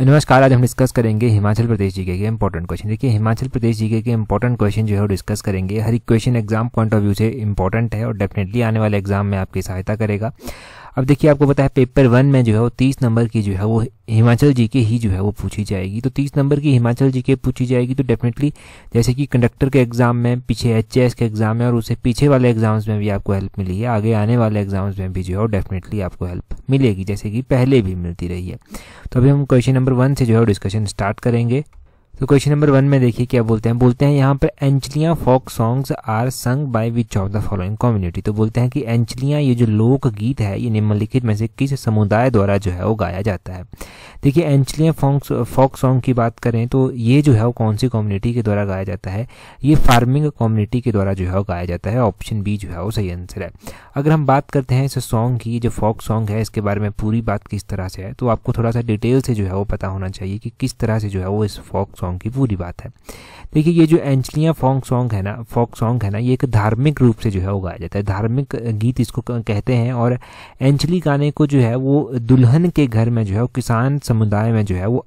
नमस्कार आज हम डिस्कस करेंगे हिमाचल प्रदेश जीके के इंपॉर्टेंट क्वेश्चन देखिए हिमाचल प्रदेश जीके के इम्पोर्टेंट क्वेश्चन जो है वो डिस्कस करेंगे हर एक question exam point of view से इम्पोर्टेंट है और डेफिनेटली आने वाले एग्जाम में आपकी सहायता करेगा अब देखिए आपको पता है पेपर वन में जो है वो तीस नंबर की जो है वो हिमाचल जी के ही जो है वो पूछी जाएगी तो तीस नंबर की हिमाचल जी के पूछी जाएगी तो डेफिनेटली जैसे कि कंडक्टर के एग्जाम में पीछे एच के एग्जाम में और उससे पीछे वाले एग्जाम्स में भी आपको हेल्प मिली है आगे आने वाले एग्जाम्स में भी जो है वो डेफिनेटली आपको हेल्प मिलेगी जैसे कि पहले भी मिलती रही है तो अभी हम क्वेश्चन नंबर वन से जो है डिस्कशन स्टार्ट करेंगे तो क्वेश्चन नंबर वन में देखिए क्या बोलते हैं बोलते हैं यहाँ पर Aenchaliyan folk songs are sung by which of the following community तो बोलते हैं कि एंचलिया ये जो लोक गीत है ये निम्नलिखित में से किस समुदाय द्वारा जो है वो गाया जाता है देखिए एंचलिया फोक सॉन्ग की बात करें तो ये जो है वो कौन सी कम्युनिटी के द्वारा गाया जाता है ये फार्मिंग कम्युनिटी के द्वारा जो है वो गाया जाता है ऑप्शन बी जो है वो सही आंसर है अगर हम बात करते हैं इस सॉन्ग की जो फोक सॉन्ग है इसके बारे में पूरी बात किस तरह से है तो आपको थोड़ा सा डिटेल से जो है वो पता होना चाहिए कि किस तरह से जो है वो इस फोक सॉन्ग की पूरी बात है देखिए ये जो एंचलिया फोक सॉन्ग है ना फोक सॉन्ग है ना ये एक धार्मिक रूप से जो है उगाया जाता है धार्मिक गीत इसको कहते हैं और एंचली गाने को जो है वो दुल्हन के घर में जो है किसान समुदाय में जो है वो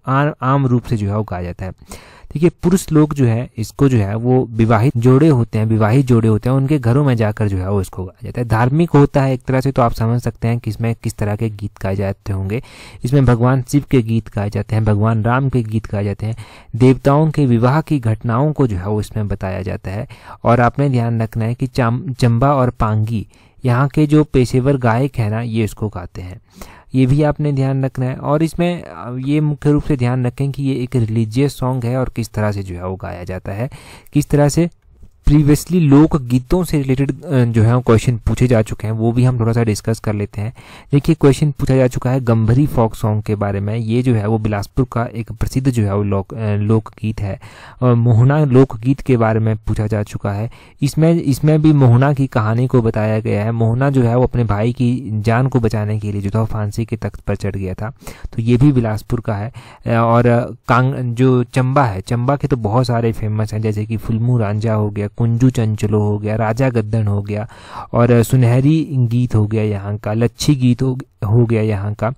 आम रूप से जो है उगाया जाता है देखिए पुरुष लोग जो है इसको जो है वो विवाहित जोड़े होते हैं विवाहित जोड़े होते हैं उनके घरों में जाकर जो है वो इसको गाया जाता है धार्मिक होता है एक तरह से तो आप समझ सकते हैं कि इसमें किस तरह के गीत गाए जाते होंगे इसमें भगवान शिव के गीत गाए जाते हैं भगवान राम के गीत गाए जाते हैं देवताओं के विवाह की घटनाओं को जो है वो इसमें बताया जाता है और आपने ध्यान रखना है कि चंबा और पांगी यहाँ के जो पेशेवर गायक है ना ये इसको गाते हैं ये भी आपने ध्यान रखना है और इसमें ये मुख्य रूप से ध्यान रखें कि ये एक रिलीजियस सॉन्ग है और किस तरह से जो है वो गाया जाता है किस तरह से प्रीवियसली लोक गीतों से रिलेटेड जो है क्वेश्चन पूछे जा चुके हैं वो भी हम थोड़ा सा डिस्कस कर लेते हैं देखिए क्वेश्चन पूछा जा चुका है गंभरी फोक सॉन्ग के बारे में ये जो है वो बिलासपुर का एक प्रसिद्ध जो है वो लोक लोकगीत है और मोहना लोकगीत के बारे में पूछा जा चुका है इसमें इसमें भी मोहना की कहानी को बताया गया है मोहना जो है वो अपने भाई की जान को बचाने के लिए जो था फांसी के तख्त पर चढ़ गया था तो ये भी बिलासपुर का है और कांग जो चंबा है चंबा के तो बहुत सारे फेमस हैं जैसे कि फुलमू रांझा हो गया कुंजू चंचलो हो गया राजा गद्दन हो गया और सुनहरी गीत हो गया यहाँ का लच्छी गीत हो गया हो गया यहाँ का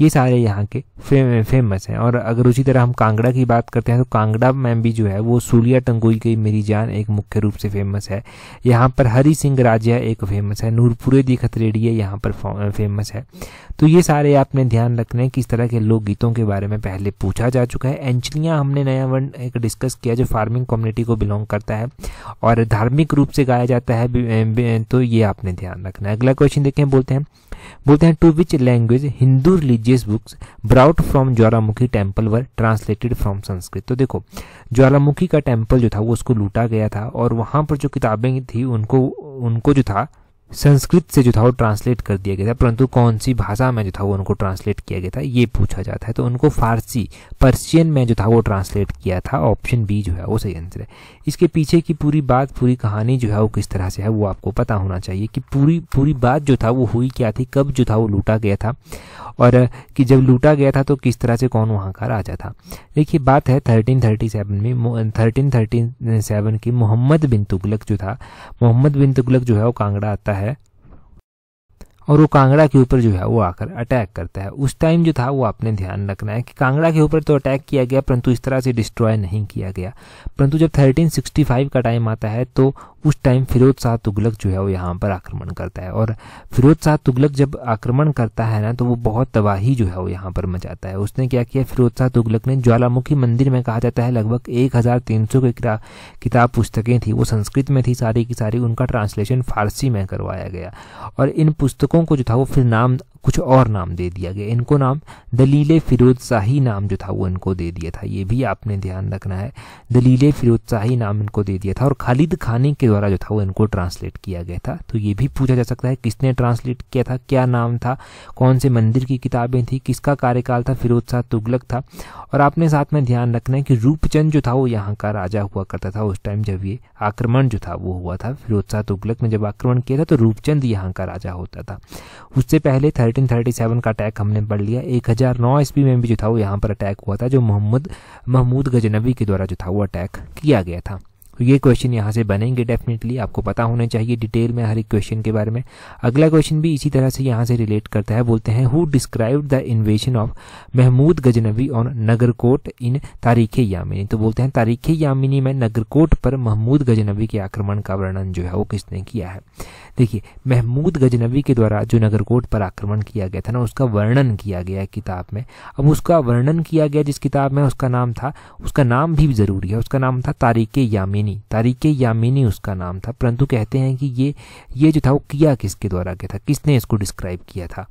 ये सारे यहाँ के फेम, फेमस हैं और अगर उसी तरह हम कांगड़ा की बात करते हैं तो कांगड़ा में भी जो है वो सूलिया टंगोई की मेरी जान एक मुख्य रूप से फेमस है यहाँ पर हरी सिंह राजिया एक फेमस है नूरपुरे दी खतरेडिया यहाँ पर फेमस है तो ये सारे आपने ध्यान रखने किस तरह के लोकगीतों के बारे में पहले पूछा जा चुका है एंचलियाँ हमने नया वन एक डिस्कस किया जो फार्मिंग कम्युनिटी को बिलोंग करता है और धार्मिक रूप से गाया जाता है तो ये आपने ध्यान रखना है अगला क्वेश्चन देखें बोलते हैं बोलते हैं to which language Hindu religious books brought from Jwalamukhi temple were translated from Sanskrit तो देखो ज्वालामुखी का टेम्पल जो था वो उसको लूटा गया था और वहां पर जो किताबें थी उनको उनको जो था संस्कृत से जो था वो ट्रांसलेट कर दिया गया था परंतु कौन सी भाषा में जो था वो उनको ट्रांसलेट किया गया था ये पूछा जाता है तो उनको फारसी पर्शियन में जो था वो ट्रांसलेट किया था ऑप्शन बी जो है वो सही आंसर है इसके पीछे की पूरी बात पूरी कहानी जो है वो किस तरह से है वो आपको पता होना चाहिए कि पूरी पूरी बात जो था वो हुई क्या थी कब जो था वो लूटा गया था और कि जब लूटा गया था तो किस तरह से कौन वहाँ का राजा था देखिए बात है थर्टीन थर्टी सेवन में थर्टीन थर्टी सेवन की मोहम्मद बिन तुगलक जो था मोहम्मद बिन तुगलक जो है वो कांगड़ा आता है 해. और वो कांगड़ा के ऊपर जो है वो आकर अटैक करता है उस टाइम जो था वो आपने ध्यान रखना है कि कांगड़ा के ऊपर तो अटैक किया गया परंतु इस तरह से डिस्ट्रॉय नहीं किया गया परंतु जब 1365 का टाइम आता है तो उस टाइम फिरोज शाह तुगलक जो है वो यहाँ पर आक्रमण करता है और फिरोज शाह तुगलक जब आक्रमण करता है ना तो वो बहुत तबाही जो है वो यहाँ पर मचाता है उसने क्या किया फिरोज शाह तुगलक ने ज्वालामुखी मंदिर में कहा जाता है लगभग एक हजार तीन सौ की किताब पुस्तकें थी वो संस्कृत में थी सारी की सारी उनका ट्रांसलेशन फारसी में करवाया गया और इन पुस्तकों 동꼬주 다보프는 남 कुछ और नाम दे दिया गया इनको नाम दलील फिरोज शाही नाम जो था वो इनको दे दिया था ये भी आपने ध्यान रखना है दलील फिरोज शाही नाम इनको दे दिया था और खालिद खानी के द्वारा जो था वो इनको ट्रांसलेट किया गया था तो ये भी पूछा जा सकता है किसने ट्रांसलेट किया था क्या नाम था कौन से मंदिर की किताबें थी किसका कार्यकाल था फिरोज शाह तुगलक था और आपने साथ में ध्यान रखना है कि रूपचंद जो था वो यहाँ का राजा हुआ करता था उस टाइम जब ये आक्रमण जो था वो हुआ था फिरोज शाह तुगलक ने जब आक्रमण किया था तो रूपचंद यहाँ का राजा होता था उससे पहले 1337 का अटैक हमने पढ़ लिया 1009 हज़ार ईस्वी में भी जो था वो यहाँ पर अटैक हुआ था जो मोहम्मद महमूद गजनबी के द्वारा जो था वो अटैक किया गया था तो ये क्वेश्चन यहाँ से बनेंगे डेफिनेटली आपको पता होने चाहिए डिटेल में हर एक क्वेश्चन के बारे में अगला क्वेश्चन भी इसी तरह से यहाँ से रिलेट करता है बोलते हैं who describe the invasion of Mahmud Ghaznavi on Nagarkot in Tarikh Yamini तो बोलते हैं तारीख यामिनी में नगरकोट पर महमूद गजनबी के आक्रमण का वर्णन जो है वो किसने किया है देखिए महमूद गजनवी के द्वारा जो नगरकोट पर आक्रमण किया गया था ना उसका वर्णन किया गया है किताब में अब उसका वर्णन किया गया जिस किताब में उसका नाम था उसका नाम भी ज़रूरी है उसका नाम था तारीख यामिनी तारीख यामिनी उसका नाम था परंतु कहते हैं कि ये ये जो था वो किया किसके द्वारा गया था किसने इसको डिस्क्राइब किया था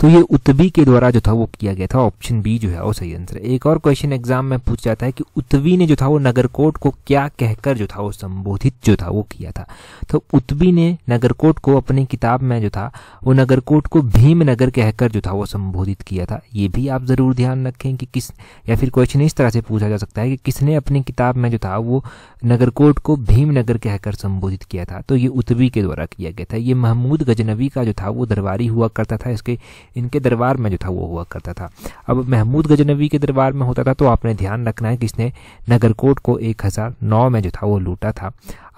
तो ये उतवी के द्वारा जो था वो किया गया था ऑप्शन बी जो है वो सही आंसर है एक और क्वेश्चन एग्जाम में पूछ जाता है कि उत्तवी ने जो था वो नगरकोट को क्या कहकर जो था वो संबोधित जो था वो किया था तो उत्तवी ने नगरकोट को अपनी किताब में जो था वो नगरकोट को भीम नगर कहकर जो था वो संबोधित किया था ये भी आप जरूर ध्यान रखें कि किस या फिर क्वेश्चन इस तरह से पूछा जा सकता है कि किसने अपनी किताब में जो था वो नगरकोट को भीम नगर कहकर संबोधित किया था तो ये उतवी के द्वारा किया गया था ये महमूद गजनवी का जो था वो दरबारी हुआ करता था इसके इनके दरबार में जो था वो हुआ करता था अब महमूद गजनवी के दरबार में होता था तो आपने ध्यान रखना है कि इसने नगरकोट को 1009 में जो था वो लूटा था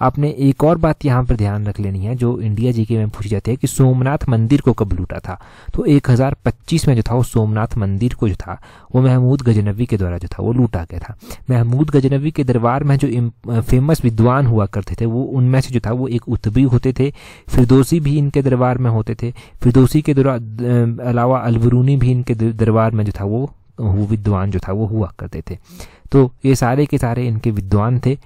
आपने एक और बात यहाँ पर ध्यान रख लेनी है जो इंडिया जी के में पूछी जाती है कि सोमनाथ मंदिर को कब लूटा था तो 1025 में जो था वो सोमनाथ मंदिर को जो था वो महमूद गजनवी के द्वारा जो था वो लूटा गया था महमूद गजनवी के दरबार में जो फेमस विद्वान हुआ करते थे वो उनमें से जो था वो एक उतबी होते थे फिरदोसी भी इनके दरबार में होते थे फिरदोसी के अलावा अलबरूनी भी इनके दरबार में जो था वो वो विद्वान जो था वो हुआ करते थे तो ये सारे के सारे इनके विद्वान थे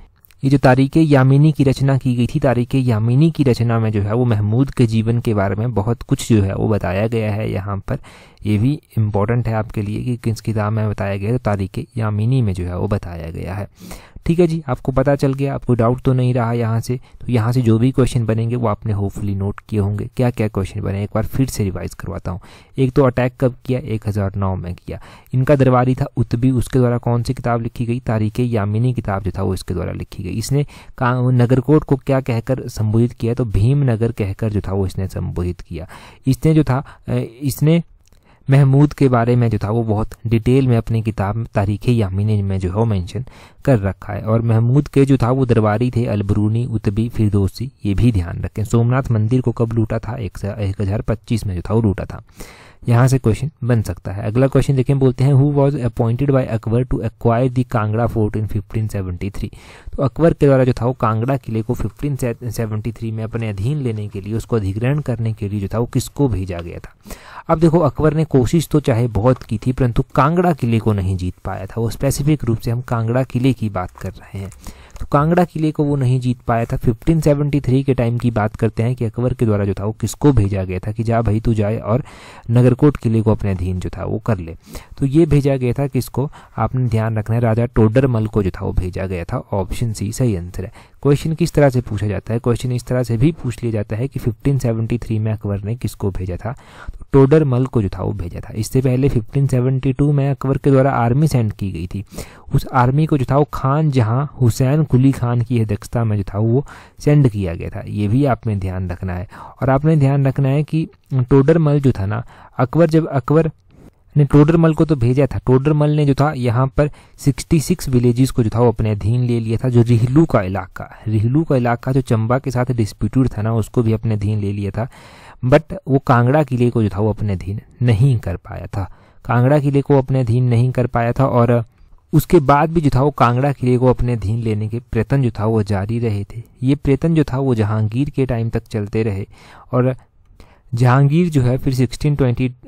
ये जो तारीख यामिनी की रचना की गई थी तारीख यामिनी की रचना में जो है वो महमूद के जीवन के बारे में बहुत कुछ जो है वो बताया गया है यहाँ पर ये भी इम्पोर्टेंट है आपके लिए कि किस किताब में बताया गया है तो तारीख यामिनी में जो है वो बताया गया है ठीक है जी आपको पता चल गया आपको डाउट तो नहीं रहा यहाँ से तो यहाँ से जो भी क्वेश्चन बनेंगे वो आपने होपफुली नोट किए होंगे क्या क्या क्वेश्चन बने एक बार फिर से रिवाइज करवाता हूँ एक तो अटैक कब किया एक हज़ार नौ में किया इनका दरबारी था उतबी उसके द्वारा कौन सी किताब लिखी गई तारीख यामिनी किताब जो था वो इसके द्वारा लिखी गई इसने नगरकोट को क्या कहकर संबोधित किया तो भीम नगर कहकर जो था वो इसने संबोधित किया इसने जो था इसने महमूद के बारे में जो था वो बहुत डिटेल में अपनी किताब तारीख यामिनी में जो है वो मैंशन कर रखा है और महमूद के जो था वो दरबारी थे अलबरूनी उतबी फिरदोसी ये भी ध्यान रखें सोमनाथ मंदिर को कब लूटा था एक हजार पच्चीस में जो था वो लूटा था यहाँ से क्वेश्चन बन सकता है अगला क्वेश्चन देखें बोलते हैं who was appointed by Akbar to acquire the Kangra fort in three तो अकबर के द्वारा जो था वो कांगड़ा किले को थ्री में अपने अधीन लेने के लिए उसको अधिग्रहण करने के लिए जो था वो किसको भेजा गया था अब देखो अकबर ने कोशिश तो चाहे बहुत की थी परंतु कांगड़ा किले को नहीं जीत पाया था वो स्पेसिफिक रूप से हम कांगड़ा किले की बात कर रहे हैं तो कांगड़ा किले को वो नहीं जीत पाया था 1573 के टाइम की बात करते हैं कि अकबर के द्वारा जो था वो किसको भेजा गया था कि जा भाई तू जाए और नगरकोट किले को अपने अधीन जो था वो कर ले तो ये भेजा गया था किसको आपने ध्यान रखना है राजा टोडरमल को जो था वो भेजा गया था ऑप्शन सी सही आंसर है क्वेश्चन किस तरह से पूछा जाता है क्वेश्चन इस तरह से भी पूछ लिया जाता है कि 1573 में अकबर ने किसको भेजा था तो मल को जो था वो भेजा था इससे पहले 1572 में अकबर के द्वारा आर्मी सेंड की गई थी उस आर्मी को जो था वो खान जहां हुसैन कुली खान की अध्यक्षता में जो था वो सेंड किया गया था ये भी आपने ध्यान रखना है और आपने ध्यान रखना है कि टोडर मल जो था ना अकबर जब अकबर ने टोडरमल को तो भेजा था टोडरमल ने जो था यहाँ पर 66 विलेजेस को जो था वो अपने अधीन ले लिया था जो रिहलू का इलाका रिहलू का इलाका जो चंबा के साथ डिस्प्यूटेड था ना उसको भी अपने अधीन ले लिया था बट वो कांगड़ा किले को जो था वो अपने अधीन नहीं कर पाया था कांगड़ा किले को अपने अधीन नहीं कर पाया था और उसके बाद भी जो था वो कांगड़ा किले को अपने अधीन लेने के प्रयत्न जो था वो जारी रहे थे ये प्रयत्न जो था वो जहांगीर के टाइम तक चलते रहे और जहांगीर जो है फिर 1620 1622 eh,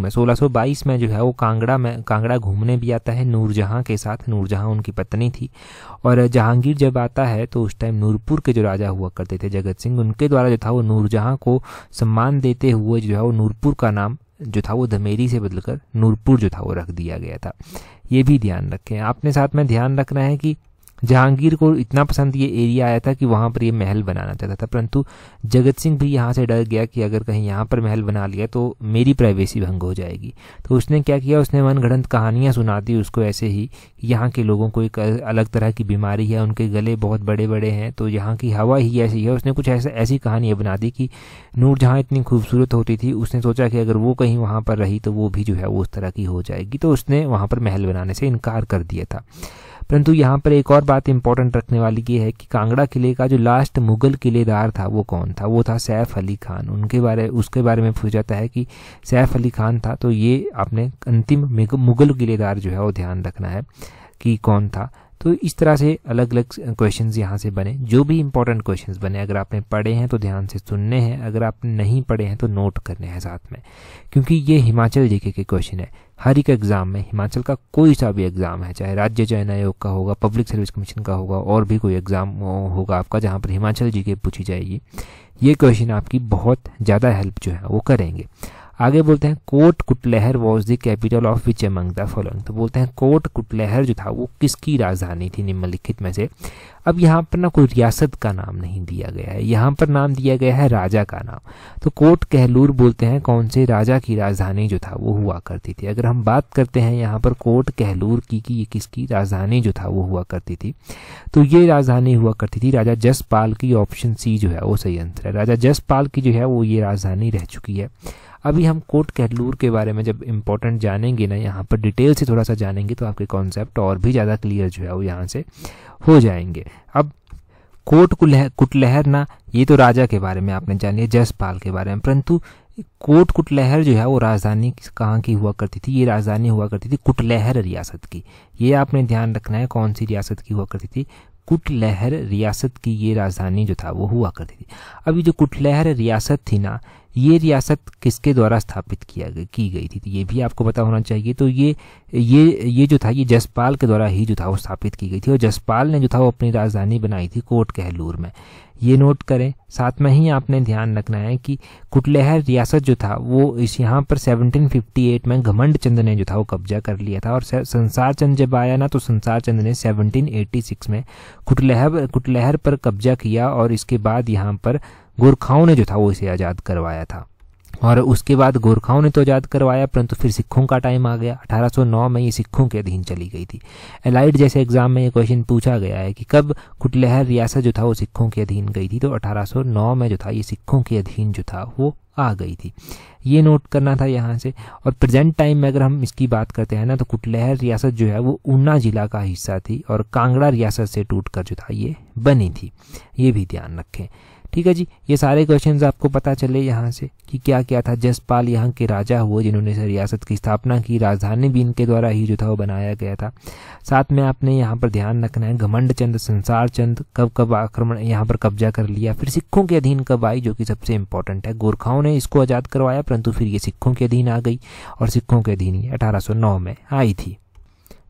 में 1622 में जो है वो कांगड़ा में कांगड़ा घूमने भी आता है नूरजहाँ के साथ नूरजहाँ उनकी पत्नी थी और जहांगीर जब आता है तो उस टाइम नूरपुर के जो राजा हुआ करते थे जगत सिंह उनके द्वारा जो था वो नूरजहाँ को सम्मान देते हुए जो है वो नूरपुर का नाम जो था वो धमेरी से बदलकर नूरपुर जो था वो रख दिया गया था ये भी ध्यान रखें आपने साथ में ध्यान रखना है कि जहांगीर को इतना पसंद ये एरिया आया था कि वहाँ पर ये महल बनाना चाहता था परंतु जगत सिंह भी यहाँ से डर गया कि अगर कहीं यहाँ पर महल बना लिया तो मेरी प्राइवेसी भंग हो जाएगी तो उसने क्या किया उसने मनगढ़ंत कहानियाँ सुना दी उसको ऐसे ही यहाँ के लोगों को एक अलग तरह की बीमारी है उनके गले बहुत बड़े बड़े हैं तो यहाँ की हवा ही ऐसी है उसने कुछ ऐसा ऐसी कहानियाँ बना दी कि जहाँ इतनी खूबसूरत होती थी उसने सोचा कि अगर वो कहीं वहाँ पर रही तो वो भी जो है वो उस तरह की हो जाएगी तो उसने वहाँ पर महल बनाने से इनकार कर दिया था परंतु यहाँ पर एक और बात इंपॉर्टेंट रखने वाली ये है कि कांगड़ा किले का जो लास्ट मुगल किलेदार था वो कौन था वो था सैफ अली खान उनके बारे उसके बारे में पूछा जाता है कि सैफ अली खान था तो ये आपने अंतिम मुगल किलेदार जो है वो ध्यान रखना है कि कौन था तो इस तरह से अलग अलग क्वेश्चंस यहाँ से बने जो भी इंपॉर्टेंट क्वेश्चंस बने अगर आपने पढ़े हैं तो ध्यान से सुनने हैं अगर आपने नहीं पढ़े हैं तो नोट करने हैं साथ में क्योंकि ये हिमाचल जी के क्वेश्चन है हर एक एग्ज़ाम में हिमाचल का कोई सा भी एग्ज़ाम है चाहे राज्य चयन आयोग का होगा पब्लिक सर्विस कमीशन का होगा और भी कोई एग्ज़ाम होगा आपका जहाँ पर हिमाचल जी के पूछी जाएगी ये क्वेश्चन आपकी बहुत ज़्यादा हेल्प जो है वो करेंगे आगे बोलते हैं Kot Kutlehar was the capital of which among the following तो बोलते हैं कोट कुटलहर जो था वो किसकी राजधानी थी निम्नलिखित में से अब यहाँ पर ना कोई रियासत का नाम नहीं दिया गया है यहाँ पर नाम दिया गया है राजा का नाम तो कोट कहलूर बोलते हैं कौन से राजा की राजधानी जो था वो हुआ करती थी अगर हम बात करते हैं यहाँ पर कोट कहलूर की कि ये किसकी राजधानी जो था वो हुआ करती थी तो ये राजधानी हुआ करती थी राजा जसपाल की ऑप्शन सी जो है वो सही आंसर है राजा जसपाल की जो है वो ये राजधानी रह चुकी है अभी हम कोट कैटलूर के बारे में जब इम्पोर्टेंट जानेंगे ना यहाँ पर डिटेल से थोड़ा सा जानेंगे तो आपके कॉन्सेप्ट और भी ज़्यादा क्लियर जो है वो यहाँ से हो जाएंगे अब कोट कुटलहर ना ये तो राजा के बारे में आपने जान लिया जसपाल के बारे में परंतु कोट कुटलहर जो है वो राजधानी कहाँ की हुआ करती थी ये राजधानी हुआ करती थी कुटलहर रियासत की ये आपने ध्यान रखना है कौन सी रियासत की हुआ करती थी कुटलहर रियासत की ये राजधानी जो था वो हुआ करती थी अभी जो कुटलहर रियासत थी ना ये रियासत किसके द्वारा स्थापित किया गया की गई थी तो ये भी आपको पता होना चाहिए तो ये ये ये जो था ये जसपाल के द्वारा ही जो था वो स्थापित की गई थी और जसपाल ने जो था वो अपनी राजधानी बनाई थी कोट कहलूर में ये नोट करें साथ में ही आपने ध्यान रखना है कि कुटलहर रियासत जो था वो इस यहाँ पर 1758 में घमंड चंद ने जो था वो कब्जा कर लिया था और संसार चंद जब आया ना तो संसार चंद ने 1786 में कुटलहर कुटलहर पर कब्जा किया और इसके बाद यहाँ पर गोरखाओं ने जो था वो इसे आज़ाद करवाया था और उसके बाद गोरखाओं ने तो आज़ाद करवाया परंतु फिर सिखों का टाइम आ गया 1809 में ये सिखों के अधीन चली गई थी एलाइड जैसे एग्जाम में ये क्वेश्चन पूछा गया है कि कब कुटलहर रियासत जो था वो सिखों के अधीन गई थी तो 1809 में जो था ये सिखों के अधीन जो था वो आ गई थी ये नोट करना था यहाँ से और प्रेजेंट टाइम में अगर हम इसकी बात करते हैं ना तो कुटलहर रियासत जो है वो ऊना जिला का हिस्सा थी और कांगड़ा रियासत से टूट कर जो था ये बनी थी ये भी ध्यान रखें ठीक है जी ये सारे क्वेश्चन आपको पता चले यहाँ से कि क्या क्या था जसपाल यहाँ के राजा हुए जिन्होंने रियासत की स्थापना की राजधानी भी इनके द्वारा ही जो था वो बनाया गया था साथ में आपने यहाँ पर ध्यान रखना है घमंड चंद संसार चंद कब कब आक्रमण यहाँ पर कब्जा कर लिया फिर सिखों के अधीन कब आई जो कि सबसे इंपॉर्टेंट है गोरखाओं ने इसको आज़ाद करवाया परंतु फिर ये सिखों के अधीन आ गई और सिखों के अधीन ही अठारह में आई थी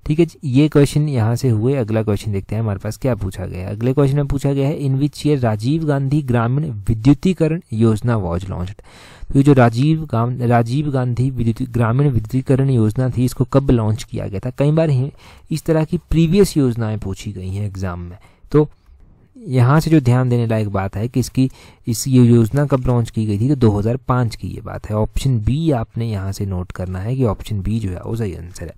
ठीक है ये क्वेश्चन यहाँ से हुए अगला क्वेश्चन देखते हैं हमारे पास क्या पूछा गया अगले क्वेश्चन में पूछा गया है इन विच ये राजीव गांधी ग्रामीण विद्युतीकरण योजना वॉज लॉन्च तो ये जो राजीव राजीव गांधी ग्रामीण विद्युतीकरण योजना थी इसको कब लॉन्च किया गया था कई बार इस तरह की प्रीवियस योजनाएं पूछी गई हैं एग्जाम में तो यहाँ से जो ध्यान देने लायक बात है कि इसकी इस ये योजना कब लॉन्च की गई थी तो 2005 की ये बात है ऑप्शन बी आपने यहाँ से नोट करना है कि ऑप्शन बी जो है वो सही आंसर है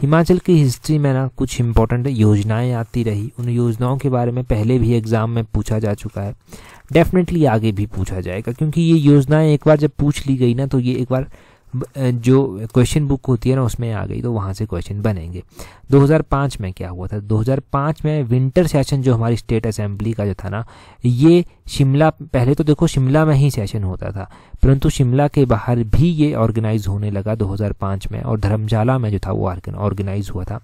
हिमाचल की हिस्ट्री में ना कुछ इंपॉर्टेंट योजनाएं आती रही उन योजनाओं के बारे में पहले भी एग्जाम में पूछा जा चुका है डेफिनेटली आगे भी पूछा जाएगा क्योंकि ये योजनाएं एक बार जब पूछ ली गई ना तो ये एक बार जो क्वेश्चन बुक होती है ना उसमें आ गई तो वहाँ से क्वेश्चन बनेंगे 2005 में क्या हुआ था 2005 में विंटर सेशन जो हमारी स्टेट असेंबली का जो था ना ये शिमला पहले तो देखो शिमला में ही सेशन होता था परंतु शिमला के बाहर भी ये ऑर्गेनाइज होने लगा 2005 में और धर्मशाला में जो था वो ऑर्गेनाइज हुआ था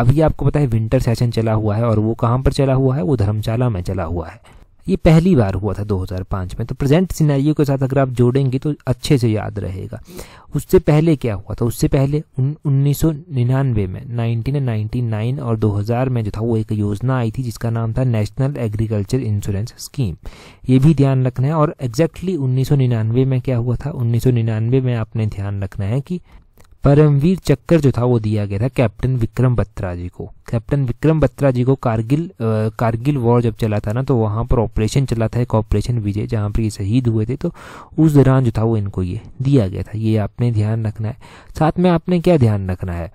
अभी आपको पता है विंटर सेशन चला हुआ है और वो कहाँ पर चला हुआ है वो धर्मशाला में चला हुआ है ये पहली बार हुआ था 2005 में तो प्रेजेंट सिनेरियो के साथ अगर आप जोड़ेंगे तो अच्छे से याद रहेगा उससे पहले क्या हुआ था उससे पहले उन्नीस सौ में 1999 और 2000 में जो था वो एक योजना आई थी जिसका नाम था नेशनल एग्रीकल्चर इंश्योरेंस स्कीम ये भी ध्यान रखना है और एग्जैक्टली exactly 1999 में क्या हुआ था 1999 में आपने ध्यान रखना है कि परमवीर चक्कर जो था वो दिया गया था कैप्टन विक्रम बत्रा जी को कैप्टन विक्रम बत्रा जी को कारगिल आ, कारगिल वॉर जब चला था ना तो वहाँ पर ऑपरेशन चला था एक ऑपरेशन विजय जहाँ पर ये शहीद हुए थे तो उस दौरान जो था वो इनको ये दिया गया था ये आपने ध्यान रखना है साथ में आपने क्या ध्यान रखना है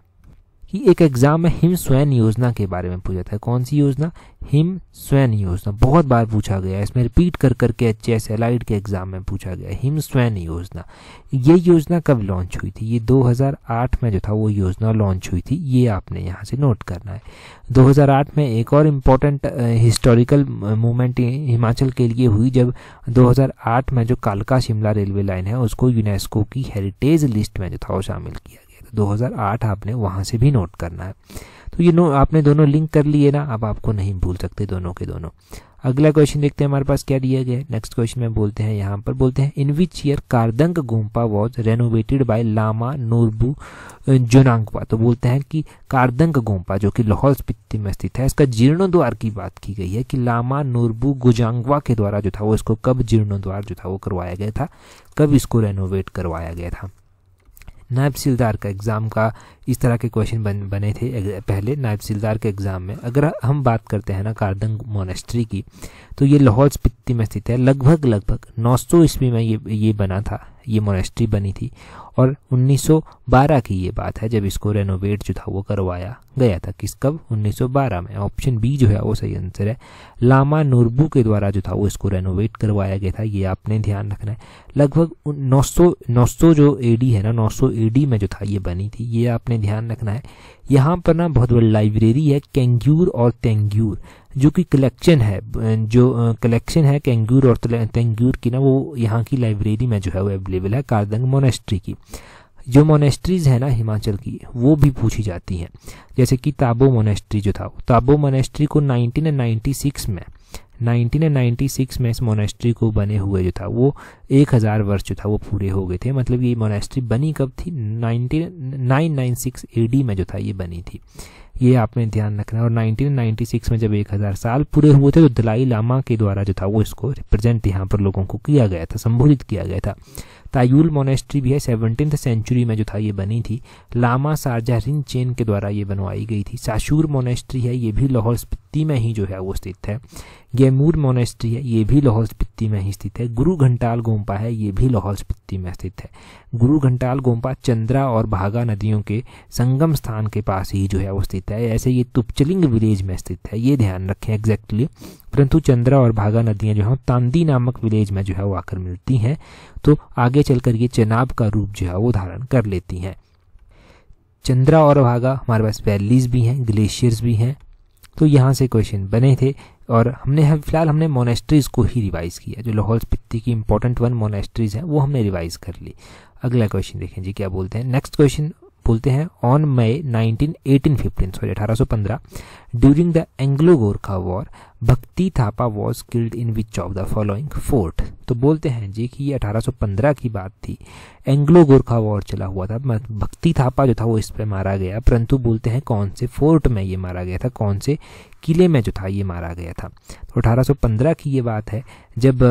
कि एक एग्जाम में हिम स्वयं योजना के बारे में पूछा था कौन सी योजना हिम स्वयं योजना बहुत बार पूछा गया इसमें रिपीट कर करके एच एस एलाइड के एग्जाम में पूछा गया हिम स्वयं योजना ये योजना कब लॉन्च हुई थी ये 2008 में जो था वो योजना लॉन्च हुई थी ये आपने यहाँ से नोट करना है 2008 में एक और इम्पोर्टेंट हिस्टोरिकल मूवमेंट हिमाचल के लिए हुई जब 2008 में जो कालका शिमला रेलवे लाइन है उसको यूनेस्को की हेरिटेज लिस्ट में जो था वो शामिल किया 2008 आपने वहाँ से भी नोट करना है तो ये नो आपने दोनों लिंक कर लिए ना अब आपको नहीं भूल सकते दोनों के दोनों अगला क्वेश्चन देखते हैं हमारे पास क्या दिया गया नेक्स्ट क्वेश्चन में बोलते हैं यहाँ पर बोलते हैं in which year Kardang Gompa was renovated by Lama Norbu Jonangpa तो बोलते हैं कि कारदंग गुम्पा जो कि लाहौल स्पीति में स्थित है इसका जीर्णोद्वार की बात की गई है कि लामा नोरबू गुजांगवा के द्वारा जो था वो इसको कब जीर्णोद्वार जो था वो करवाया गया था कब इसको रेनोवेट करवाया गया था नायब सीलदार का एग्ज़ाम का इस तरह के क्वेश्चन बन बने थे पहले नायब सीलदार के एग्ज़ाम में अगर हम बात करते हैं ना कारदंग मोनेस्ट्री की तो ये लाहौल स्पिति में स्थित है लगभग लगभग 900 ईस्वी में ये ये बना था ये मोनेस्ट्री बनी थी और 1912 की ये बात है जब इसको रेनोवेट जो था वो करवाया गया था किस कब 1912 में ऑप्शन बी जो है वो सही आंसर है लामा नूरबू के द्वारा जो था वो इसको रेनोवेट करवाया गया था ये आपने ध्यान रखना है लगभग 900 900 जो एडी है ना 900 एडी में जो था ये बनी थी ये आपने ध्यान रखना है यहाँ पर ना बहुत बड़ी लाइब्रेरी है कैंग्यूर और तेंग्यूर जो कि कलेक्शन है जो कलेक्शन है कैंगूर और तेंगूर की ना वो यहाँ की लाइब्रेरी में जो है वो अवेलेबल है कारदंग मोनेस्ट्री की जो मोनेस्ट्रीज है ना हिमाचल की वो भी पूछी जाती हैं जैसे कि ताबो मोनेस्ट्री जो था ताबो मोनेस्ट्री को नाइनटीन में 1996 में इस मोनेस्ट्री को बने हुए जो था वो 1000 वर्ष जो था वो पूरे हो गए थे मतलब ये मोनेस्ट्री बनी कब थी 19 996 एडी में जो था ये बनी थी ये आपने ध्यान रखना है और 1996 में जब 1000 साल पूरे हुए थे तो दलाई लामा के द्वारा जो था वो इसको रिप्रेजेंट यहाँ पर लोगों को किया गया था संबोधित किया गया था तायुल मोनेस्ट्री भी है सेवनटीन सेंचुरी में जो था ये बनी थी लामा सारजा रिन चेन के द्वारा ये बनवाई गई थी साशूर मोनेस्ट्री है ये भी लाहौल स्पिति में ही जो है वो स्थित है गैमूर मोनेस्ट्री है ये भी लाहौल स्पिति में ही स्थित है गुरु घंटाल गोम्पा है ये भी लाहौल स्पित्ती में स्थित है गुरु घंटाल गोम्पा चंद्रा और भागा नदियों के संगम स्थान के पास ही जो है वो स्थित स्थित है ऐसे ये तुपचलिंग विलेज में स्थित है ये ध्यान रखें एग्जैक्टली परंतु चंद्रा और भागा नदियाँ जो हैं तांदी नामक विलेज में जो है वो आकर मिलती हैं तो आगे चलकर ये चनाब का रूप जो है वो धारण कर लेती हैं चंद्रा और भागा हमारे पास वैलीज भी हैं ग्लेशियर्स भी हैं तो यहाँ से क्वेश्चन बने थे और हमने हम फिलहाल हमने मोनेस्ट्रीज़ को ही रिवाइज़ किया जो लाहौल स्पिति की इंपॉर्टेंट वन मोनेस्ट्रीज़ हैं वो हमने रिवाइज़ कर ली अगला क्वेश्चन देखें जी क्या बोलते हैं नेक्स्ट क्वेश्चन बोलते हैं on May nineteen eighteen fifteen sorry अठारह पंद्रह during the Anglo Gorkha war Bhakti Thapa was killed in which of the following fort तो बोलते हैं जी कि ये 1815 की बात थी एंग्लो गोरखा वॉर चला हुआ था भक्ति थापा जो था वो इस पे मारा गया परंतु बोलते हैं कौन से फोर्ट में ये मारा गया था कौन से किले में जो था ये मारा गया था तो 1815 की ये बात है जब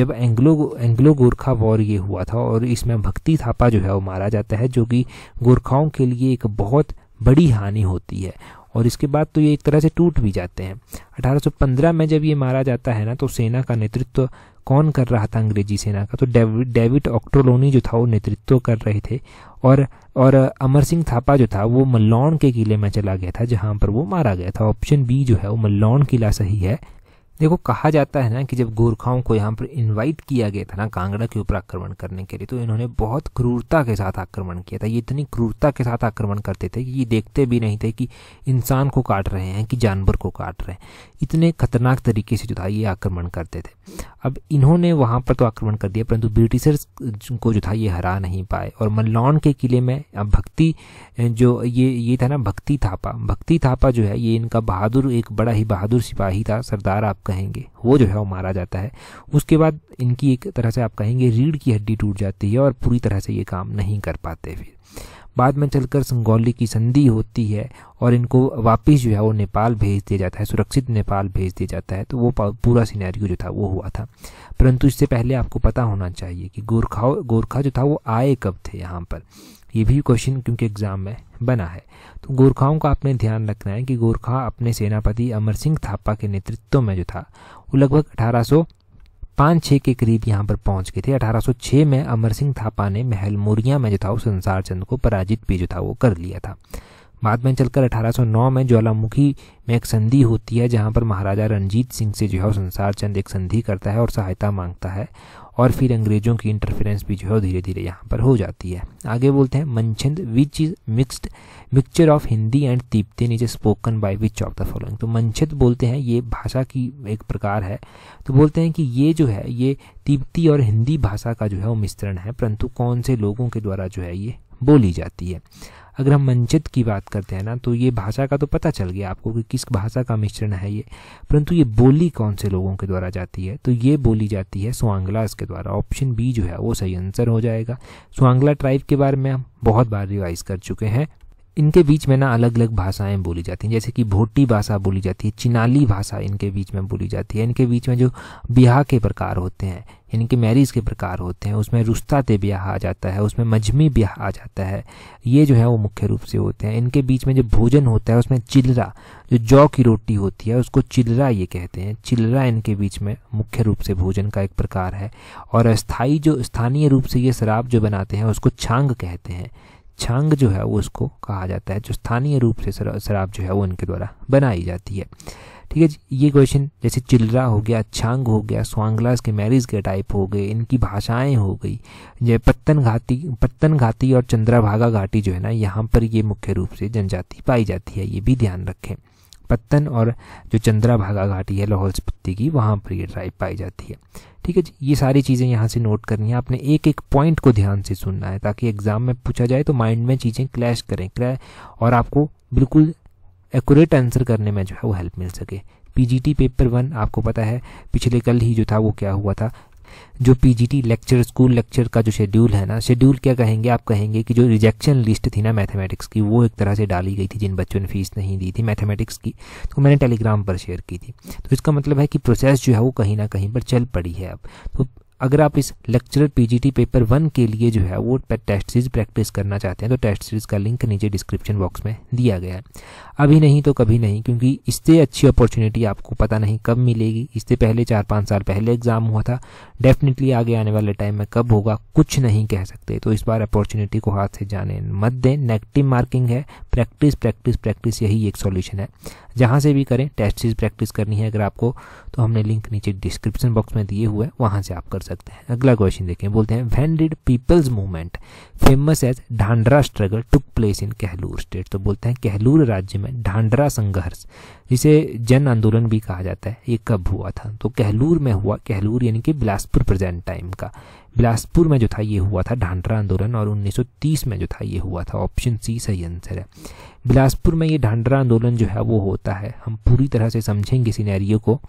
जब एंग्लो एंग्लो गोरखा वॉर ये हुआ था और इसमें भक्ति थापा जो है वो मारा जाता है जो कि गोरखाओं के लिए एक बहुत बड़ी हानि होती है और इसके बाद तो ये एक तरह से टूट भी जाते हैं 1815 में जब ये मारा जाता है ना तो सेना का नेतृत्व कौन कर रहा था अंग्रेजी सेना का तो डेविड डेविड ऑक्ट्रोलोनी जो था वो नेतृत्व कर रहे थे और और अमर सिंह थापा जो था वो मल्लौन के किले में चला गया था जहां पर वो मारा गया था ऑप्शन बी जो है वो मल्लौन किला सही है देखो कहा जाता है ना कि जब गोरखाओं को यहाँ पर इनवाइट किया गया था ना कांगड़ा के ऊपर आक्रमण करने के लिए तो इन्होंने बहुत क्रूरता के साथ आक्रमण किया था ये इतनी क्रूरता के साथ आक्रमण करते थे कि ये देखते भी नहीं थे कि इंसान को काट रहे हैं कि जानवर को काट रहे हैं इतने खतरनाक तरीके से जो था ये आक्रमण करते थे अब इन्होंने वहाँ पर तो आक्रमण कर दिया परंतु ब्रिटिशर्स को जो था ये हरा नहीं पाए और मल्लौन के किले में भक्ति जो ये ये था ना भक्ति थापा भक्ति थापा जो है ये इनका बहादुर एक बड़ा ही बहादुर सिपाही था सरदार आपका कहेंगे वो जो है वो मारा जाता है उसके बाद इनकी एक तरह से आप कहेंगे रीढ़ की हड्डी टूट जाती है और पूरी तरह से ये काम नहीं कर पाते फिर बाद में चलकर संगौली की संधि होती है और इनको वापस जो है वो नेपाल भेज दिया जाता है सुरक्षित नेपाल भेज दिया जाता है तो वो पूरा सिनेरियो जो था वो हुआ था परंतु इससे पहले आपको पता होना चाहिए कि गोरखा गोरखा जो था वो आए कब थे यहाँ पर ये भी क्वेश्चन क्योंकि एग्जाम में बना है तो गोरखाओं का आपने ध्यान रखना है कि गोरखा अपने सेनापति अमर सिंह थापा के नेतृत्व में जो था वो लगभग अठारह पाँच छः के करीब यहाँ पर पहुँच गए थे 1806 में अमर सिंह थापा ने महलमोरिया में जो था वो संसार चंद को पराजित भी जो था वो कर लिया था बाद में चलकर 1809 में ज्वालामुखी में एक संधि होती है जहाँ पर महाराजा रणजीत सिंह से जो है संसार चंद एक संधि करता है और सहायता मांगता है और फिर अंग्रेजों की इंटरफेरेंस भी जो है धीरे धीरे यहाँ पर हो जाती है आगे बोलते हैं Manchad which is mixed mixture of Hindi and तीप्ते नीचे spoken by which of the following तो मनछंद बोलते हैं ये भाषा की एक प्रकार है तो बोलते हैं कि ये जो है ये तिब्बती और हिंदी भाषा का जो है वो मिश्रण है परंतु कौन से लोगों के द्वारा जो है ये बोली जाती है अगर हम मंचित की बात करते हैं ना तो ये भाषा का तो पता चल गया आपको कि किस भाषा का मिश्रण है ये परंतु ये बोली कौन से लोगों के द्वारा जाती है तो ये बोली जाती है स्वांगलास के द्वारा ऑप्शन बी जो है वो सही आंसर हो जाएगा सुआंगला ट्राइब के बारे में हम बहुत बार रिवाइज कर चुके हैं इनके बीच में ना अलग अलग भाषाएं बोली जाती हैं जैसे कि भोटी भाषा बोली जाती है चिनाली भाषा इनके बीच में बोली जाती है इनके बीच में जो ब्याह के प्रकार होते हैं इनके मैरिज के प्रकार होते हैं उसमें रुस्ता ते ब्याह आ जाता है उसमें मजमी ब्याह आ जाता है ये जो है वो मुख्य रूप से होते हैं इनके बीच में जो भोजन होता है उसमें चिलरा जो जौ की रोटी होती है उसको चिलरा ये कहते हैं चिलरा इनके बीच में मुख्य रूप से भोजन का एक प्रकार है और अस्थाई जो स्थानीय रूप से ये शराब जो बनाते हैं उसको छांग कहते हैं छांग जो है वो उसको कहा जाता है जो स्थानीय रूप से शराब जो है वो इनके द्वारा बनाई जाती है ठीक है ये क्वेश्चन जैसे चिल्ला हो गया छांग हो गया स्वांगलास के मैरिज के टाइप हो गए इनकी भाषाएं हो गई जो पत्तन घाटी पत्तन घाटी और चंद्राभागा घाटी जो है ना यहाँ पर ये मुख्य रूप से जनजाति पाई जाती है ये भी ध्यान रखें पत्तन और जो चंद्राभागा घाटी है लाहौल पत्ते की वहाँ पर ये ड्राइव पाई जाती है ठीक है जी ये सारी चीज़ें यहाँ से नोट करनी है आपने एक एक पॉइंट को ध्यान से सुनना है ताकि एग्जाम में पूछा जाए तो माइंड में चीज़ें क्लैश करें क्लै और आपको बिल्कुल एक्यूरेट आंसर करने में जो है वो हेल्प मिल सके पीजीटी पेपर वन आपको पता है पिछले कल ही जो था वो क्या हुआ था जो पीजीटी लेक्चर स्कूल लेक्चर का जो शेड्यूल है ना शेड्यूल क्या कहेंगे आप कहेंगे कि जो रिजेक्शन लिस्ट थी ना मैथमेटिक्स की वो एक तरह से डाली गई थी जिन बच्चों ने फीस नहीं दी थी मैथमेटिक्स की तो मैंने टेलीग्राम पर शेयर की थी तो इसका मतलब है कि प्रोसेस जो है वो कहीं ना कहीं पर चल पड़ी है अब तो अगर आप इस लेक्चरर पीजीटी पेपर वन के लिए जो है वो टेस्ट सीरीज प्रैक्टिस करना चाहते हैं तो टेस्ट सीरीज का लिंक नीचे डिस्क्रिप्शन बॉक्स में दिया गया है अभी नहीं तो कभी नहीं क्योंकि इससे अच्छी अपॉर्चुनिटी आपको पता नहीं कब मिलेगी इससे पहले चार पाँच साल पहले एग्जाम हुआ था डेफिनेटली आगे आने वाले टाइम में कब होगा कुछ नहीं कह सकते तो इस बार अपॉर्चुनिटी को हाथ से जाने मत दें नेगेटिव मार्किंग है प्रैक्टिस प्रैक्टिस प्रैक्टिस यही एक सोल्यूशन है जहाँ से भी करें टेस्ट सीरीज प्रैक्टिस करनी है अगर आपको तो हमने लिंक नीचे डिस्क्रिप्शन बॉक्स में दिए हुए हैं वहाँ से आप कर सकते हैं अगला क्वेश्चन देखें बोलते हैं when did people's movement famous as Dhandra struggle took place in Kahlur state तो बोलते हैं कहलूर राज्य में ढांड्रा संघर्ष इसे जन आंदोलन भी कहा जाता है ये कब हुआ था तो कहलूर में हुआ कहलूर यानी कि बिलासपुर प्रेजेंट टाइम का बिलासपुर में जो था ये हुआ था ढांडरा आंदोलन और 1930 में जो था ये हुआ था ऑप्शन सी सही आंसर है बिलासपुर में ये ढांडरा आंदोलन जो है वो होता है हम पूरी तरह से समझेंगे सिनेरियो को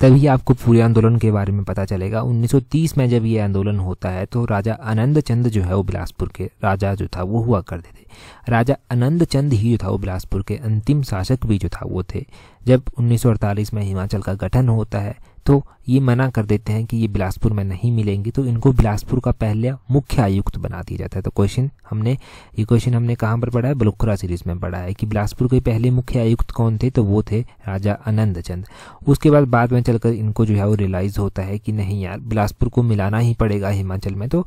तभी आपको पूरे आंदोलन के बारे में पता चलेगा 1930 में जब ये आंदोलन होता है तो राजा अनंत चंद जो है वो बिलासपुर के राजा जो था वो हुआ करते थे राजा अनंत चंद ही जो था वो बिलासपुर के अंतिम शासक भी जो था वो थे जब 1948 में हिमाचल का गठन होता है तो ये मना कर देते हैं कि ये बिलासपुर में नहीं मिलेंगी तो इनको बिलासपुर का पहले मुख्य आयुक्त बना दिया जाता है तो क्वेश्चन हमने ये क्वेश्चन हमने कहाँ पर पढ़ा है बलुखरा सीरीज में पढ़ा है कि बिलासपुर के पहले मुख्य आयुक्त कौन थे तो वो थे राजा अनंत चंद उसके बाद बाद में चलकर इनको जो है वो रियलाइज होता है कि नहीं यार बिलासपुर को मिलाना ही पड़ेगा हिमाचल में तो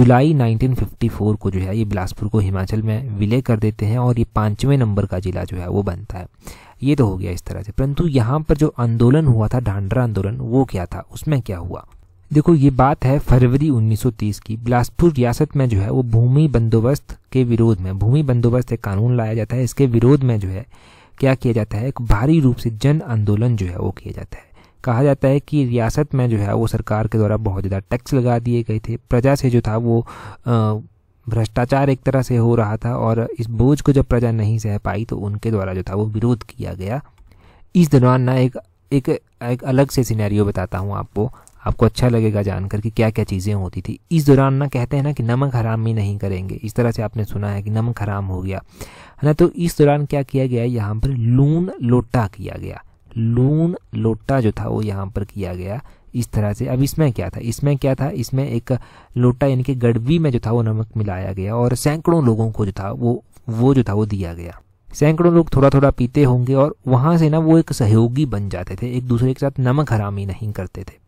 जुलाई नाइनटीन को जो है ये बिलासपुर को हिमाचल में विलय कर देते हैं और ये पांचवें नंबर का जिला जो है वो बनता है ये तो हो गया इस तरह से परंतु यहाँ पर जो आंदोलन हुआ था ढांडरा आंदोलन वो किया था उसमें क्या हुआ देखो ये बात है फरवरी 1930 की बिलासपुर रियासत में जो है वो भूमि बंदोबस्त के विरोध में भूमि बंदोबस्त एक कानून लाया जाता है इसके विरोध में जो है क्या किया जाता है एक भारी रूप से जन आंदोलन जो है वो किया जाता है कहा जाता है कि रियासत में जो है वो सरकार के द्वारा बहुत ज़्यादा टैक्स लगा दिए गए थे प्रजा से जो था वो भ्रष्टाचार एक तरह से हो रहा था और इस बोझ को जब प्रजा नहीं सह पाई तो उनके द्वारा जो था वो विरोध किया गया इस दौरान ना एक एक एक अलग से सिनेरियो बताता हूँ आपको आपको अच्छा लगेगा जानकर कि क्या क्या चीज़ें होती थी इस दौरान ना कहते हैं ना कि नमक हराम ही नहीं करेंगे इस तरह से आपने सुना है कि नमक हराम हो गया है ना तो इस दौरान क्या किया गया यहाँ पर लून लोटा किया गया लून लोटा जो था वो यहाँ पर किया गया इस तरह से अब इसमें क्या था इसमें क्या था इसमें एक लोटा यानी कि गड़वी में जो था वो नमक मिलाया गया और सैकड़ों लोगों को जो था वो वो जो था वो दिया गया सैकड़ों लोग थोड़ा थोड़ा पीते होंगे और वहां से ना वो एक सहयोगी बन जाते थे एक दूसरे के साथ नमक हरामी नहीं करते थे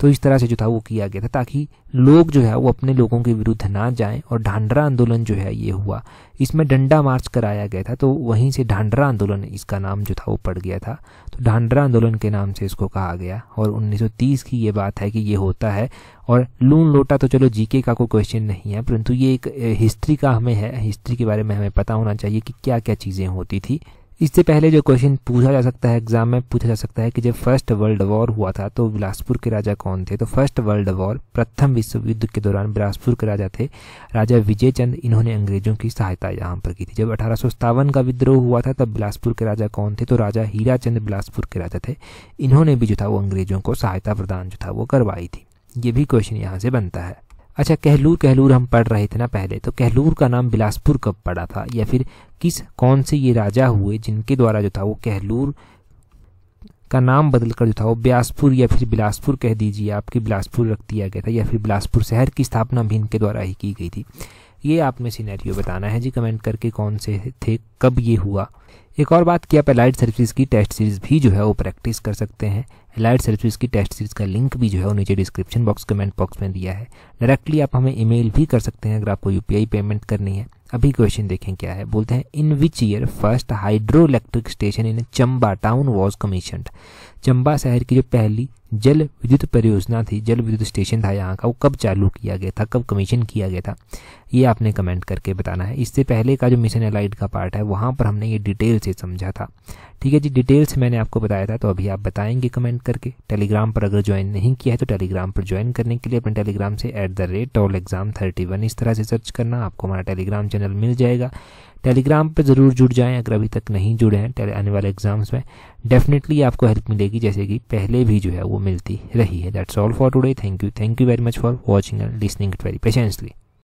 तो इस तरह से जो था वो किया गया था ताकि लोग जो है वो अपने लोगों के विरुद्ध ना जाएं और ढांडरा आंदोलन जो है ये हुआ इसमें डंडा मार्च कराया गया था तो वहीं से ढांडरा आंदोलन इसका नाम जो था वो पड़ गया था तो ढांडरा आंदोलन के नाम से इसको कहा गया और 1930 की ये बात है कि ये होता है और लून लोटा तो चलो जीके का कोई क्वेश्चन नहीं है परंतु ये एक हिस्ट्री का हमें है हिस्ट्री के बारे में हमें पता होना चाहिए कि क्या क्या चीज़ें होती थी इससे पहले जो क्वेश्चन पूछा जा सकता है एग्जाम में पूछा जा सकता है कि जब फर्स्ट वर्ल्ड वॉर हुआ था तो बिलासपुर के राजा कौन थे तो फर्स्ट वर्ल्ड वॉर प्रथम विश्व युद्ध के दौरान बिलासपुर के राजा थे राजा विजय चंद इन्होंने अंग्रेजों की सहायता यहाँ पर की थी जब अठारह का विद्रोह हुआ था तब बिलासपुर के राजा कौन थे तो राजा हीरा चंद बिलासपुर के राजा थे इन्होंने भी जो था वो अंग्रेजों को सहायता प्रदान जो था वो करवाई थी ये भी क्वेश्चन यहाँ से बनता है अच्छा कहलूर कहलूर हम पढ़ रहे थे ना पहले तो कहलूर का नाम बिलासपुर कब पड़ा था या फिर किस कौन से ये राजा हुए जिनके द्वारा जो था वो कहलूर का नाम बदल कर जो था वो ब्यासपुर या फिर बिलासपुर कह दीजिए आपके बिलासपुर रख दिया गया था या फिर बिलासपुर शहर की स्थापना भी इनके द्वारा ही की गई थी ये आप में सीनैरियो बताना है जी कमेंट करके कौन से थे कब ये हुआ एक और बात किया पे लाइट सर्विस की टेस्ट सीरीज भी जो है वो प्रैक्टिस कर सकते हैं एलाइड सर्विस की टेस्ट सीरीज का लिंक भी जो है वो नीचे डिस्क्रिप्शन बॉक्स कमेंट बॉक्स में दिया है डायरेक्टली आप हमें ईमेल भी कर सकते हैं अगर आपको यूपीआई पेमेंट करनी है अभी क्वेश्चन देखें क्या है बोलते हैं in which year first hydro electric station in Chamba town was commission Chamba शहर की जो पहली जल विद्युत परियोजना थी जल विद्युत स्टेशन था यहाँ का वो कब चालू किया गया था कब कमीशन किया गया था ये आपने कमेंट करके बताना है इससे पहले का जो मिशन एलाइड का पार्ट है वहाँ पर हमने ये डिटेल से समझा था ठीक है जी डिटेल से मैंने आपको बताया था तो अभी आप बताएंगे कमेंट करके टेलीग्राम पर अगर ज्वाइन नहीं किया है तो टेलीग्राम पर ज्वाइन करने के लिए अपने टेलीग्राम से at the rate exam thirty one इस तरह से सर्च करना आपको हमारा टेलीग्राम चैनल मिल जाएगा टेलीग्राम पे ज़रूर जुड़ जाएं अगर अभी तक नहीं जुड़े हैं आने वाले एग्जाम्स में डेफिनेटली आपको हेल्प मिलेगी जैसे कि पहले भी जो है वो मिलती रही है that's all for today thank you thank you very much for watching and listening it very patiently